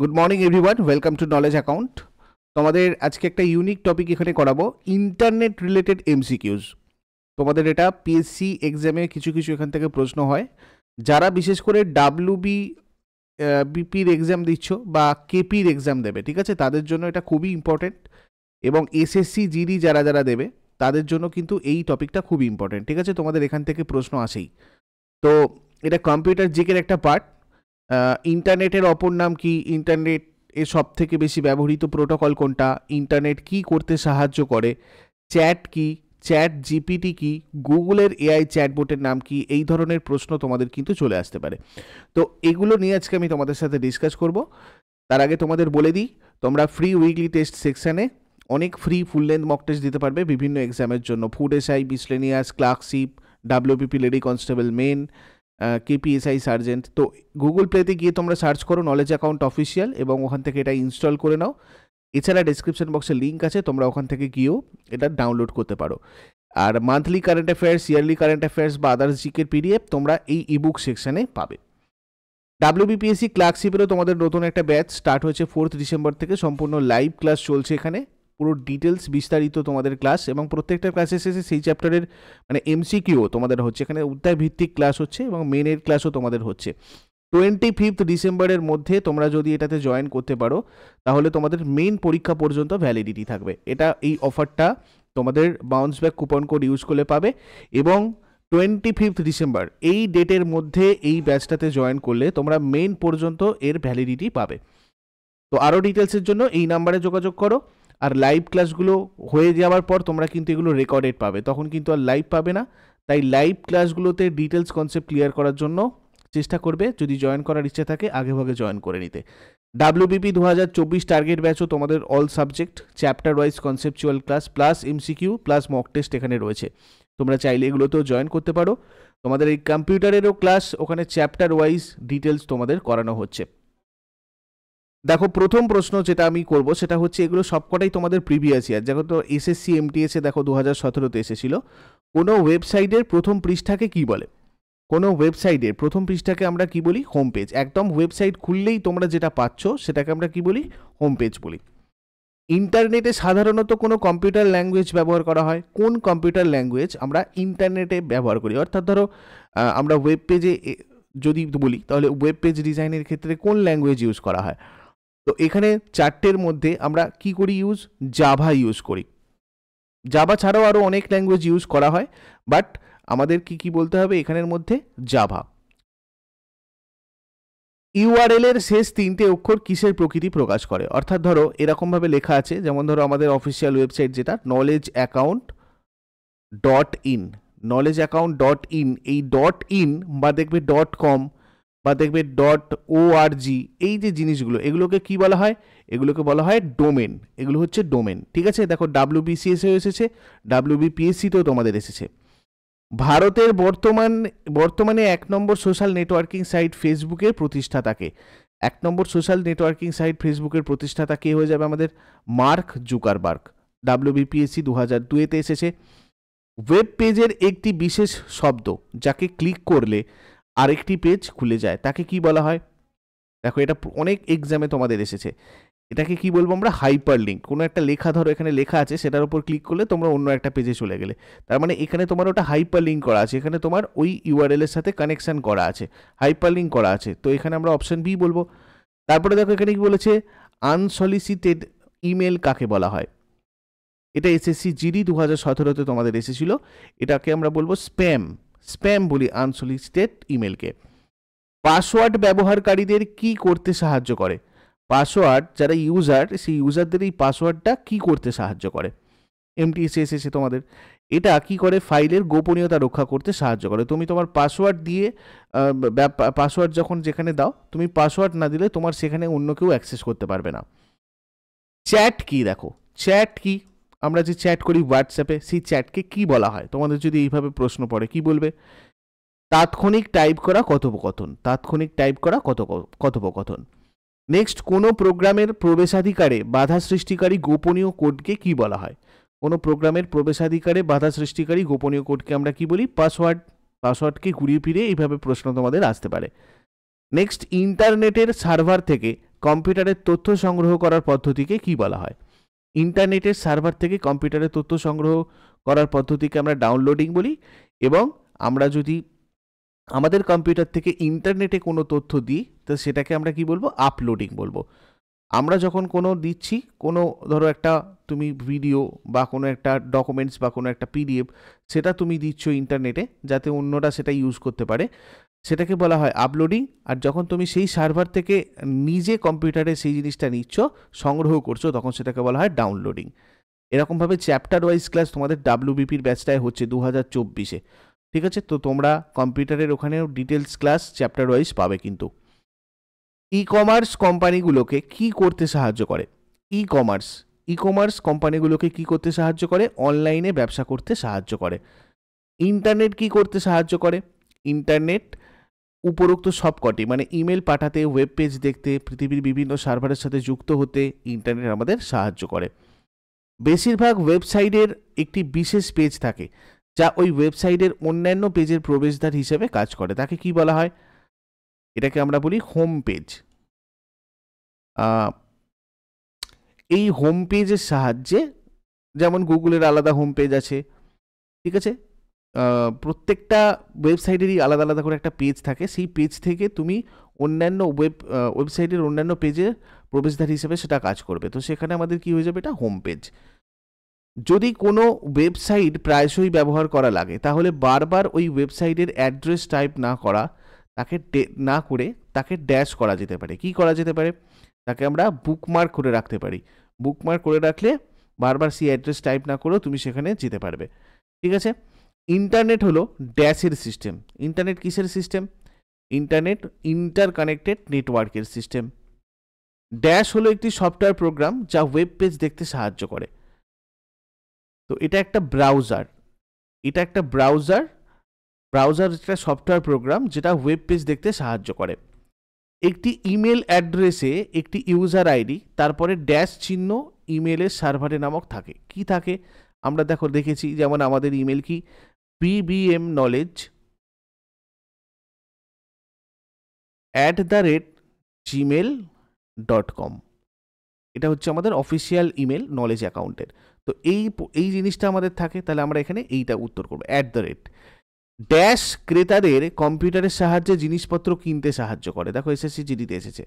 Good morning everyone welcome to Knowledge Account তোমাদের আজকে একটা ইউনিক টপিক এখানে করাবো ইন্টারনেট রিলেটেড এমসিকিউজ তোমাদের এটা পিএসসি এক্সামে কিছু কিছু এখান থেকে প্রশ্ন হয় যারা বিশেষ করে ডাব্লিউ বিপির এক্সাম দিচ্ছ বা কেপির এক্সাম দেবে ঠিক আছে তাদের জন্য এটা খুবই ইম্পর্টেন্ট এবং এসএসসি জিডি যারা যারা দেবে তাদের জন্য কিন্তু এই টপিকটা খুবই ইম্পর্টেন্ট ঠিক আছে তোমাদের এখান থেকে প্রশ্ন আসেই তো এটা কম্পিউটার জিকের একটা পার্ট ইন্টারনেটের অপর নাম কি ইন্টারনেট এ সব থেকে বেশি ব্যবহৃত প্রোটোকল কোনটা ইন্টারনেট কি করতে সাহায্য করে চ্যাট কি চ্যাট জিপিটি কি গুগলের এআই চ্যাটবোর্ডের নাম কি এই ধরনের প্রশ্ন তোমাদের কিন্তু চলে আসতে পারে তো এগুলো নিয়ে আজকে আমি তোমাদের সাথে ডিসকাস করব তার আগে তোমাদের বলে দিই তোমরা ফ্রি উইকলি টেস্ট সেকশানে অনেক free full length mock test দিতে পারবে বিভিন্ন এক্সামের জন্য food SI miscellaneous clerkship WPP lady constable main KPSI sergeant তো গুগল প্লেতে গিয়ে তোমরা সার্চ করো নলেজ অ্যাকাউন্ট অফিসিয়াল এবং ওখান থেকে এটা ইনস্টল করে নাও এছাড়া ডিসক্রিপশন বক্সে লিঙ্ক আছে তোমরা ওখান থেকে গিয়েও এটা ডাউনলোড করতে পারো আর monthly current affairs yearly current affairs বা আদার্স জিকের পিডিএফ তোমরা এই ইবুক সেকশানে পাবে ডাব্লিউবিপিএসসি ক্লার্কশিপেরও তোমাদের নতুন একটা ব্যাচ স্টার্ট হয়েছে ফোর্থ ডিসেম্বর থেকে সম্পূর্ণ লাইভ ক্লাস চলছে এখানে পুরো ডিটেলস বিস্তারিত তোমাদের ক্লাস এবং প্রত্যেকটা ক্লাসের শেষে সেই চ্যাপ্টারের মানে এমসিকিউ তোমাদের হচ্ছে এখানে অধ্যায় ভিত্তিক ক্লাস হচ্ছে এবং মেনের ক্লাসও তোমাদের হচ্ছে টোয়েন্টি ফিফথ ডিসেম্বরের মধ্যে তোমরা যদি এটাতে জয়েন করতে পারো তাহলে তোমাদের মেন পরীক্ষা পর্যন্ত ভ্যালিডিটি থাকবে এটা এই অফারটা তোমাদের bounce back coupon code use করলে পাবে এবং টোয়েন্টি ফিফথ ডিসেম্বর এই ডেটের মধ্যে এই ব্যাচটাতে জয়েন করলে তোমরা মেন পর্যন্ত এর ভ্যালিডিটি পাবে তো আরও ডিটেলসের জন্য এই নাম্বারে যোগাযোগ করো আর লাইভ ক্লাসগুলো হয়ে যাওয়ার পর তোমরা কিন্তু এগুলো রেকর্ডেড পাবে তখন কিন্তু আর লাইভ পাবে না তাই লাইভ ক্লাসগুলোতে ডিটেলস কনসেপ্ট ক্লিয়ার করার জন্য চেষ্টা করবে যদি জয়েন করার ইচ্ছে থাকে আগেভাগে জয়েন করে নিতে ডাব্লিউবিপি দু হাজার চব্বিশ টার্গেট ব্যাচও তোমাদের all subject chapter wise conceptual class plus MCQ plus mock test এখানে রয়েছে তোমরা চাইলে এগুলোতেও জয়েন করতে পারো তোমাদের এই কম্পিউটারেরও ক্লাস ওখানে চ্যাপ্টার ওয়াইজ ডিটেলস তোমাদের করানো হচ্ছে দেখো প্রথম প্রশ্ন যেটা আমি করব সেটা হচ্ছে এগুলো সবকটাই তোমাদের প্রিভিয়াস ইয়ার যেমন তো এসএসসি এমটিএসে দেখো দু হাজার সতেরোতে এসেছিলো কোনো ওয়েবসাইটের প্রথম পৃষ্ঠাকে কি বলে কোনো ওয়েবসাইটের প্রথম পৃষ্ঠাকে আমরা কি বলি হোম পেজ একদম ওয়েবসাইট খুললেই তোমরা যেটা পাচ্ছ সেটাকে আমরা কি বলি হোম পেজ বলি ইন্টারনেটে সাধারণত কোনো কম্পিউটার ল্যাঙ্গুয়েজ ব্যবহার করা হয় কোন কম্পিউটার ল্যাঙ্গুয়েজ আমরা ইন্টারনেটে ব্যবহার করি অর্থাৎ ধরো আমরা ওয়েব পেজে যদি বলি তাহলে ওয়েব পেজ ডিজাইনের ক্ষেত্রে কোন ল্যাঙ্গুয়েজ ইউজ করা হয় তো এখানে চারটের মধ্যে আমরা কি করি ইউজ জাভা ইউজ করি জাভা ছাড়াও আরও অনেক ল্যাঙ্গুয়েজ ইউজ করা হয় বাট আমাদের কি কি বলতে হবে এখানের মধ্যে জাভা ইউআরএল এর শেষ তিনটে অক্ষর কিসের প্রকৃতি প্রকাশ করে অর্থাৎ ধরো এরকমভাবে লেখা আছে যেমন ধরো আমাদের অফিসিয়াল ওয়েবসাইট যেটা Knowledge Account dot in Knowledge Account dot in এই ডট ইন বা দেখবে ডট কম বা দেখবে ডট ও আর জি এই যে জিনিসগুলো এগুলোকে কি বলা হয় এগুলোকে বলা হয় ডোমেন এগুলো হচ্ছে ডোমেন ঠিক আছে দেখো ডাব্লিউ বিসিএসেও এসেছে ডাব্লিউ বিপিএসসিতেও তোমাদের এসেছে ভারতের বর্তমান বর্তমানে এক নম্বর সোশ্যাল নেটওয়ার্কিং সাইট ফেসবুকের প্রতিষ্ঠাতাকে এক নম্বর সোশ্যাল নেটওয়ার্কিং সাইট ফেসবুকের প্রতিষ্ঠাতা কে হয়ে যাবে আমাদের মার্ক জুকারবার্গ বিপিএসসি দু হাজার দুয়েতে এসেছে ওয়েব পেজের একটি বিশেষ শব্দ যাকে ক্লিক করলে আরেকটি পেজ খুলে যায় তাকে কি বলা হয় দেখো এটা অনেক এক্সামে তোমাদের এসেছে এটাকে কি বলবো আমরা হাইপার লিঙ্ক কোনো একটা লেখা ধরো এখানে লেখা আছে সেটার উপর ক্লিক করলে তোমরা অন্য একটা পেজে চলে গেলে তার মানে এখানে তোমার ওটা হাইপার লিঙ্ক করা আছে এখানে তোমার ওই ইউআরএলের সাথে কানেকশান করা আছে হাইপার লিঙ্ক করা আছে তো এখানে আমরা অপশন বি বলবো তারপরে দেখো এখানে কি বলেছে আনসলিসিটেড ইমেল কাকে বলা হয় এটা এসএসসি জিডি দু হাজার সতেরোতে তোমাদের এসেছিলো এটাকে আমরা বলবো স্প্যাম স্প্যাম বলি আনসলিসিটেড ইমেলকে পাসওয়ার্ড ব্যবহারকারীদের কি করতে সাহায্য করে পাসওয়ার্ড যারা ইউজার সেই ইউজারদের এই পাসওয়ার্ডটা কি করতে সাহায্য করে এমটিএসএস এসে তোমাদের এটা কি করে ফাইলের গোপনীয়তা রক্ষা করতে সাহায্য করে তুমি তোমার পাসওয়ার্ড দিয়ে পাসওয়ার্ড যখন যেখানে দাও তুমি পাসওয়ার্ড না দিলে তোমার সেখানে অন্য কেউ অ্যাক্সেস করতে পারবে না চ্যাট কি দেখো চ্যাট কি আমরা যে চ্যাট করি হোয়াটসঅ্যাপে সেই চ্যাটকে কি বলা হয় তোমাদের যদি এইভাবে প্রশ্ন পড়ে কি বলবে তাৎক্ষণিক টাইপ করা কথোপকথন তাৎক্ষণিক টাইপ করা কত কথোপকথন নেক্সট কোনো প্রোগ্রামের প্রবেশাধিকারে বাধা সৃষ্টিকারী গোপনীয় কোডকে কি বলা হয় কোনো প্রোগ্রামের প্রবেশাধিকারে বাধা সৃষ্টিকারী গোপনীয় কোডকে আমরা কি বলি পাসওয়ার্ড পাসওয়ার্ডকে ঘুরিয়ে ফিরে এইভাবে প্রশ্ন তোমাদের আসতে পারে নেক্সট ইন্টারনেটের সার্ভার থেকে কম্পিউটারের তথ্য সংগ্রহ করার পদ্ধতিকে কি বলা হয় ইন্টারনেটের সার্ভার থেকে কম্পিউটারে তথ্য সংগ্রহ করার পদ্ধতিকে আমরা ডাউনলোডিং বলি এবং আমরা যদি আমাদের কম্পিউটার থেকে ইন্টারনেটে কোনো তথ্য দিই তো সেটাকে আমরা কি বলবো আপলোডিং বলবো আমরা যখন কোনো দিচ্ছি কোনো ধরো একটা তুমি ভিডিও বা কোনো একটা ডকুমেন্টস বা কোনো একটা পিডিএফ সেটা তুমি দিচ্ছ ইন্টারনেটে যাতে অন্যরা সেটা ইউজ করতে পারে সেটাকে বলা হয় আপলোডিং আর যখন তুমি সেই সার্ভার থেকে নিজে কম্পিউটারে সেই জিনিসটা নিচ্ছ সংগ্রহ করছো তখন সেটাকে বলা হয় ডাউনলোডিং এরকমভাবে চ্যাপ্টার ওয়াইজ ক্লাস তোমাদের ডাব্লিউবিপির ব্যাচটায় হচ্ছে দু হাজার চব্বিশে ঠিক আছে তো তোমরা কম্পিউটারের ওখানেও ডিটেলস ক্লাস চ্যাপ্টার ওয়াইজ পাবে কিন্তু ই কমার্স কোম্পানিগুলোকে কি করতে সাহায্য করে ই কমার্স ই কমার্স কোম্পানিগুলোকে কি করতে সাহায্য করে অনলাইনে ব্যবসা করতে সাহায্য করে ইন্টারনেট কি করতে সাহায্য করে ইন্টারনেট উপরোক্ত সবকটি মানে ইমেল পাঠাতে ওয়েব পেজ দেখতে পৃথিবীর বিভিন্ন সার্ভারের সাথে যুক্ত হতে ইন্টারনেট আমাদের সাহায্য করে বেশিরভাগ ওয়েবসাইটের একটি বিশেষ পেজ থাকে যা ওই ওয়েবসাইটের অন্যান্য পেজের প্রবেশদ্বার হিসেবে কাজ করে তাকে কি বলা হয় এটাকে আমরা বলি হোম পেজ এই হোম পেজের সাহায্যে যেমন গুগলের আলাদা হোম পেজ আছে ঠিক আছে প্রত্যেকটা ওয়েবসাইটেরই আলাদা আলাদা করে একটা পেজ থাকে সেই পেজ থেকে তুমি অন্যান্য ওয়েব ওয়েবসাইটের অন্যান্য পেজে প্রবেশদ্বার হিসেবে সেটা কাজ করবে তো সেখানে আমাদের কি হয়ে যাবে এটা হোম পেজ যদি কোনো ওয়েবসাইট প্রায়শই ব্যবহার করা লাগে তাহলে বারবার ওই ওয়েবসাইটের অ্যাড্রেস টাইপ না করা তাকে না করে তাকে ড্যাশ করা যেতে পারে কি করা যেতে পারে তাকে আমরা বুকমার্ক করে রাখতে পারি বুকমার্ক করে রাখলে বারবার সেই অ্যাড্রেস টাইপ না করেও তুমি সেখানে যেতে পারবে ঠিক আছে ইন্টারনেট হলো ড্যাশের সিস্টেম ইন্টারনেট কিসের সিস্টেম ইন্টারনেট ইন্টার কানেক্টেড নেটওয়ার্কের সিস্টেম ড্যাশ হলো একটি সফটওয়্যার প্রোগ্রাম যা ওয়েব পেজ দেখতে সাহায্য করে তো এটা একটা ব্রাউজার এটা একটা ব্রাউজার ব্রাউজার একটা সফটওয়্যার প্রোগ্রাম যেটা ওয়েব পেজ দেখতে সাহায্য করে একটি ইমেল অ্যাড্রেসে একটি ইউজার আইডি তারপরে ড্যাশ চিহ্ন ইমেলের সার্ভারে নামক থাকে কি থাকে আমরা দেখো দেখেছি যেমন আমাদের ইমেল কি BBM knowledge at the rate gmail dot com এটা হচ্ছে আমাদের অফিসিয়াল ইমেল নলেজ অ্যাকাউন্টের তো এই এই জিনিসটা আমাদের থাকে তাহলে আমরা এখানে এইটা উত্তর করবো অ্যাট দ্য রেট ড্যাশ ক্রেতাদের কম্পিউটারের সাহায্যে জিনিসপত্র কিনতে সাহায্য করে দেখো এসএসসি জিডিতে এসেছে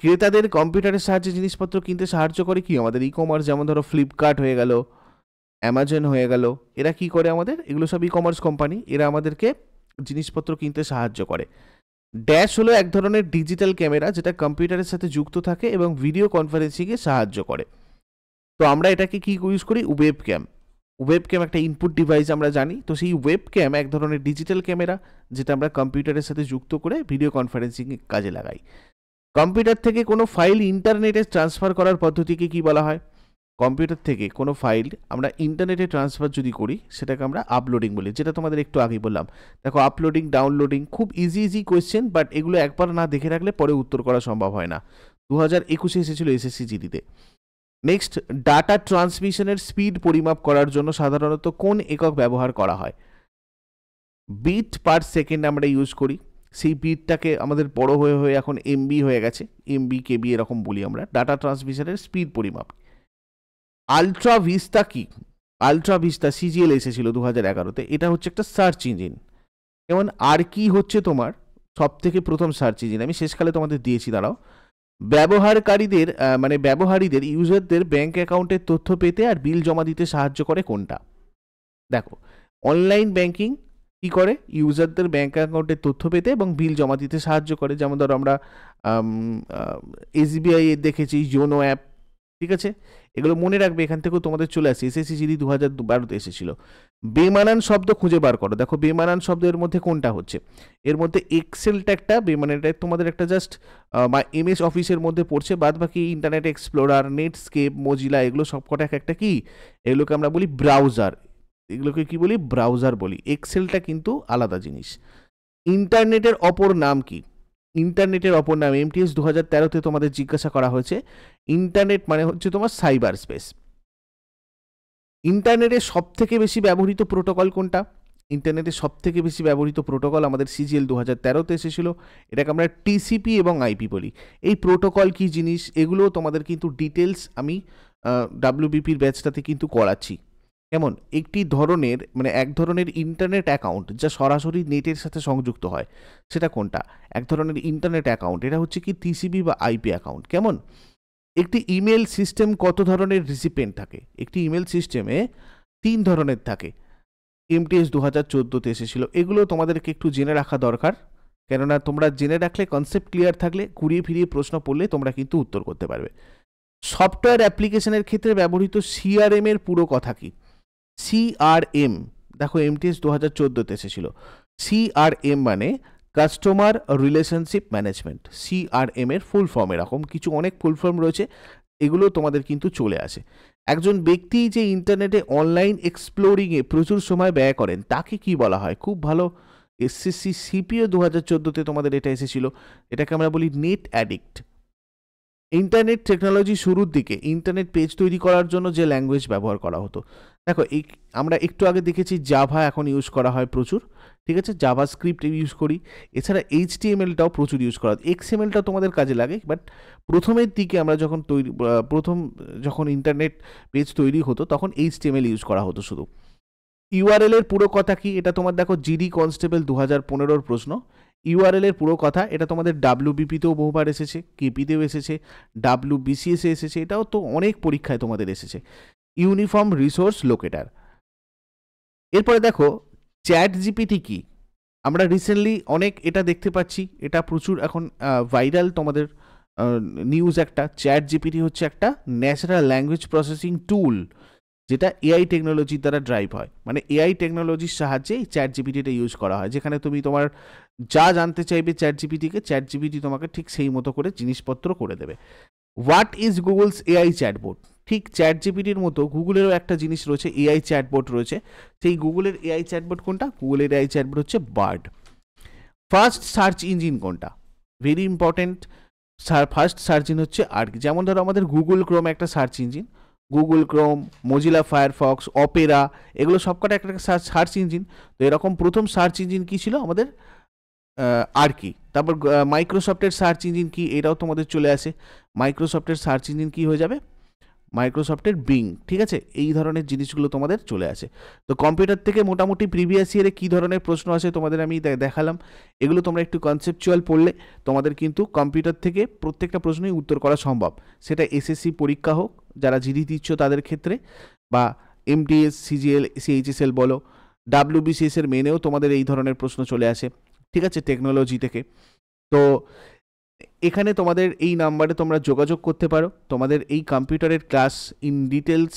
ক্রেতাদের কম্পিউটারের সাহায্যে জিনিসপত্র কিনতে সাহায্য করে কি আমাদের ই কমার্স যেমন ধরো ফ্লিপকার্ট হয়ে গেল অ্যামাজন হয়ে গেল এরা কি করে আমাদের এগুলো সব ই কমার্স কোম্পানি এরা আমাদেরকে জিনিসপত্র কিনতে সাহায্য করে ড্যাশ হলো এক ধরনের ডিজিটাল ক্যামেরা যেটা কম্পিউটারের সাথে যুক্ত থাকে এবং ভিডিও কনফারেন্সিংয়ে সাহায্য করে তো আমরা এটাকে কি ইউজ করি ওয়েব ক্যাম ওয়েব ক্যাম একটা ইনপুট ডিভাইস আমরা জানি তো সেই ওয়েব ক্যাম এক ধরনের ডিজিটাল ক্যামেরা যেটা আমরা কম্পিউটারের সাথে যুক্ত করে ভিডিও কনফারেন্সিং কাজে লাগাই কম্পিউটার থেকে কোনো ফাইল ইন্টারনেটে ট্রান্সফার করার পদ্ধতিকে কি বলা হয় কম্পিউটার থেকে কোনো ফাইল আমরা ইন্টারনেটে ট্রান্সফার যদি করি সেটাকে আমরা আপলোডিং বলি যেটা তোমাদের একটু আগেই বললাম দেখো আপলোডিং ডাউনলোডিং খুব ইজি ইজি কোয়েশ্চেন বাট এগুলো একবার না দেখে রাখলে পরে উত্তর করা সম্ভব হয় না দু হাজার একুশে এসেছিলো এসএসসি জিডিতে নেক্সট ডাটা ট্রান্সমিশনের স্পিড পরিমাপ করার জন্য সাধারণত কোন একক ব্যবহার করা হয় বিট পার সেকেন্ড আমরা ইউজ করি সেই বিটটাকে আমাদের বড় হয়ে হয়ে এখন এমবি হয়ে গেছে এমবি কেবি এরকম বলি আমরা ডাটা ট্রান্সমিশনের স্পিড পরিমাপ আলট্রা ভিস্তা কি আলট্রা ভিস্তা সিজিএল এসেছিল দু হাজার এগারোতে এটা হচ্ছে একটা সার্চ ইঞ্জিন যেমন আর কি হচ্ছে তোমার সব থেকে প্রথম সার্চ ইঞ্জিন আমি শেষকালে তোমাদের দিয়েছি দাঁড়াও ব্যবহারকারীদের মানে ব্যবহারীদের ইউজারদের ব্যাঙ্ক অ্যাকাউন্টের তথ্য পেতে আর বিল জমা দিতে সাহায্য করে কোনটা দেখো অনলাইন ব্যাংকিং কী করে ইউজারদের ব্যাঙ্ক অ্যাকাউন্টের তথ্য পেতে এবং বিল জমা দিতে সাহায্য করে যেমন ধরো আমরা এসবিআই দেখেছি ইয়োনো অ্যাপ ঠিক আছে এগুলো মনে রাখবে এখান থেকেও তোমাদের চলে আসে এসএসসি সিডি দু হাজার বারোতে এসেছিল বেমানান শব্দ খুঁজে বার করো দেখো বেমানান শব্দ এর মধ্যে কোনটা হচ্ছে এর মধ্যে এক্সেলটা একটা বেমানানটা তোমাদের একটা জাস্ট এম এস অফিসের মধ্যে পড়ছে বাদ বাকি ইন্টারনেট এক্সপ্লোরার নেটস্কেপ মজিলা এগুলো সব কটা এক একটা কি এগুলোকে আমরা বলি ব্রাউজার এগুলোকে কি বলি ব্রাউজার বলি এক্সেলটা কিন্তু আলাদা জিনিস ইন্টারনেটের অপর নাম কি ইন্টারনেটের অপর নাম এমটিএস দু হাজার তেরোতে তোমাদের জিজ্ঞাসা করা হয়েছে ইন্টারনেট মানে হচ্ছে তোমার সাইবার স্পেস ইন্টারনেটে থেকে বেশি ব্যবহৃত প্রোটোকল কোনটা ইন্টারনেটে থেকে বেশি ব্যবহৃত প্রোটোকল আমাদের সিজিএল দু হাজার তেরোতে এসেছিলো এটাকে আমরা টিসিপি এবং আইপি বলি এই প্রোটোকল কি জিনিস এগুলো তোমাদের কিন্তু ডিটেলস আমি ডাব্লিউবিপির ব্যাচটাতে কিন্তু করাচ্ছি কেমন একটি ধরনের মানে এক ধরনের ইন্টারনেট অ্যাকাউন্ট যা সরাসরি নেটের সাথে সংযুক্ত হয় সেটা কোনটা এক ধরনের ইন্টারনেট অ্যাকাউন্ট এটা হচ্ছে কি টিসিবি বা আইপি অ্যাকাউন্ট কেমন একটি ইমেল সিস্টেম কত ধরনের রিসিপেন্ট থাকে একটি ইমেল সিস্টেমে তিন ধরনের থাকে এমটিএস দু হাজার চোদ্দোতে এসেছিলো এগুলো তোমাদেরকে একটু জেনে রাখা দরকার কেননা তোমরা জেনে রাখলে কনসেপ্ট ক্লিয়ার থাকলে কুড়িয়ে ফিরিয়ে প্রশ্ন পড়লে তোমরা কিন্তু উত্তর করতে পারবে সফটওয়্যার অ্যাপ্লিকেশনের ক্ষেত্রে ব্যবহৃত সিআরএম এর পুরো কথা কী সিআরএম দেখো এমটিএস দু হাজার চোদ্দোতে এসেছিল সিআরএম মানে কাস্টমার রিলেশনশিপ ম্যানেজমেন্ট সিআরএম এর ফুল ফর্ম এরকম কিছু অনেক ফুল ফর্ম রয়েছে এগুলো তোমাদের কিন্তু চলে আসে একজন ব্যক্তি যে ইন্টারনেটে অনলাইন এক্সপ্লোরিংয়ে প্রচুর সময় ব্যয় করেন তাকে কি বলা হয় খুব ভালো এসএসসি সিপিও দু হাজার চোদ্দোতে তোমাদের এটা এসেছিল এটাকে আমরা বলি নেট অ্যাডিক্ট ইন্টারনেট টেকনোলজি শুরুর দিকে ইন্টারনেট পেজ তৈরি করার জন্য যে ল্যাঙ্গুয়েজ ব্যবহার করা হতো দেখো এই আমরা একটু আগে দেখেছি জাভা এখন ইউজ করা হয় প্রচুর ঠিক আছে জাভা স্ক্রিপ্ট ইউজ করি এছাড়া এইচ এমএলটাও প্রচুর ইউজ করা হয় এক্স এমএলটাও তোমাদের কাজে লাগে বাট প্রথমের দিকে আমরা যখন তৈরি প্রথম যখন ইন্টারনেট পেজ তৈরি হতো তখন এইচ ইউজ করা হতো শুধু ইউআরএল এর পুরো কথা কি এটা তোমার দেখো জিডি কনস্টেবল দু হাজার পনেরোর প্রশ্ন ইউআরএল এর পুরো কথা এটা তোমাদের ডাব্লিউবিপিতেও বহুবার এসেছে কেপিতেও এসেছে ডাব্লিউবিসিএসে এসেছে এটাও তো অনেক পরীক্ষায় তোমাদের এসেছে ইউনিফর্ম রিসোর্স লোকেটার এরপরে দেখো চ্যাট জিপিটি কি আমরা রিসেন্টলি অনেক এটা দেখতে পাচ্ছি এটা প্রচুর এখন ভাইরাল তোমাদের নিউজ একটা চ্যাট জিপিটি হচ্ছে একটা ন্যাচারাল ল্যাঙ্গুয়েজ প্রসেসিং টুল যেটা এআই টেকনোলজির দ্বারা ড্রাইভ হয় মানে এআই টেকনোলজির সাহায্যে এই চ্যাট জিপিটিটা ইউজ করা হয় যেখানে তুমি তোমার যা জানতে চাইবে চ্যাট জিপিটিকে চ্যাট জিপিটি তোমাকে ঠিক সেই মতো করে জিনিসপত্র করে দেবে what is Google's AI chatbot ঠিক চ্যাট জিপিটির মতো গুগলেরও একটা জিনিস রয়েছে এআই চ্যাটবোর্ড রয়েছে সেই গুগলের এআই চ্যাটবোর্ড কোনটা গুগলের এআই চ্যাটবোর্ড হচ্ছে বার্ড ফার্স্ট সার্চ ইঞ্জিন কোনটা very important first search engine হচ্ছে আর যেমন ধরো আমাদের গুগল ক্রোম একটা search engine Google Chrome Mozilla Firefox Opera এগুলো সবকটা একটা সার্চ ইঞ্জিন তো এরকম প্রথম সার্চ ইঞ্জিন কী ছিল আমাদের আর কি তারপর মাইক্রোসফটের সার্চ ইঞ্জিন কি এটাও তোমাদের চলে আসে মাইক্রোসফটের সার্চ ইঞ্জিন কী হয়ে যাবে মাইক্রোসফটের বিং ঠিক আছে এই ধরনের জিনিসগুলো তোমাদের চলে আসে তো কম্পিউটার থেকে মোটামুটি প্রিভিয়াস ইয়ারে কী ধরনের প্রশ্ন আসে তোমাদের আমি দেখালাম এগুলো তোমরা একটু কনসেপচুয়াল পড়লে তোমাদের কিন্তু কম্পিউটার থেকে প্রত্যেকটা প্রশ্নই উত্তর করা সম্ভব সেটা এসএসসি পরীক্ষা হোক যারা জিডি দিচ্ছ তাদের ক্ষেত্রে বা এমটিএস সিজিএল সিএইচএসএল বলো ডাব্লিউবিসিএসের মেনেও তোমাদের এই ধরনের প্রশ্ন চলে আসে ঠিক আছে টেকনোলজি থেকে তো এখানে তোমাদের এই নাম্বারে তোমরা যোগাযোগ করতে পারো তোমাদের এই কম্পিউটারের ক্লাস ইন ডিটেলস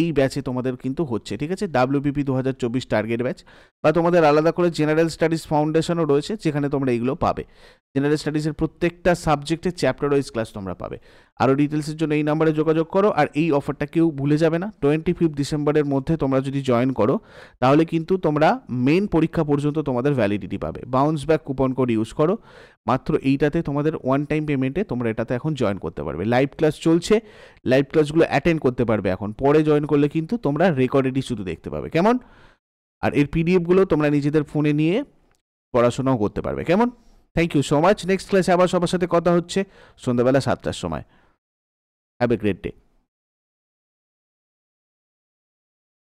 এই ব্যাচে তোমাদের কিন্তু হচ্ছে ঠিক আছে ডাব্লিউপিপি দু হাজার চব্বিশ টার্গেট ব্যাচ বা তোমাদের আলাদা করে জেনারেল স্টাডিজ ফাউন্ডেশনও রয়েছে যেখানে তোমরা এইগুলো পাবে জেনারেল স্টাডিজের প্রত্যেকটা সাবজেক্টের চ্যাপ্টার ওয়াইজ ক্লাস তোমরা পাবে আরও ডিটেলসের জন্য এই নাম্বারে যোগাযোগ করো আর এই অফারটা কেউ ভুলে যাবে না টোয়েন্টি ফিফথ ডিসেম্বরের মধ্যে তোমরা যদি জয়েন করো তাহলে কিন্তু তোমরা মেন পরীক্ষা পর্যন্ত তোমাদের ভ্যালিডিটি পাবে bounce back coupon code use করো মাত্র এইটাতে তোমাদের ওয়ান টাইম পেমেন্টে তোমরা এটাতে এখন জয়েন করতে পারবে লাইভ ক্লাস চলছে লাইভ ক্লাসগুলো অ্যাটেন্ড করতে পারবে এখন পরে জয়েন করলে কিন্তু তোমরা রেকর্ডেডই শুধু দেখতে পাবে কেমন আর এর পিডিএফগুলো তোমরা নিজেদের ফোনে নিয়ে পড়াশোনাও করতে পারবে কেমন thank you so much next ক্লাসে আবার সবার সাথে কথা হচ্ছে সন্ধ্যাবেলা সাতটার সময় Have a great day.